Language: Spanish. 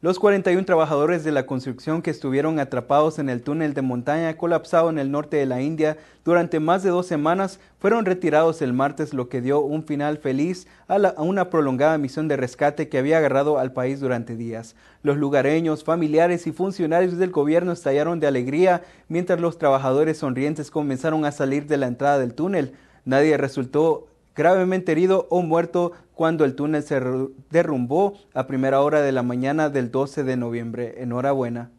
Los 41 trabajadores de la construcción que estuvieron atrapados en el túnel de montaña colapsado en el norte de la India durante más de dos semanas fueron retirados el martes, lo que dio un final feliz a, una prolongada misión de rescate que había agarrado al país durante días. Los lugareños, familiares y funcionarios del gobierno estallaron de alegría mientras los trabajadores sonrientes comenzaron a salir de la entrada del túnel. Nadie resultó gravemente herido o muerto cuando el túnel se derrumbó a primera hora de la mañana del 12 de noviembre. Enhorabuena.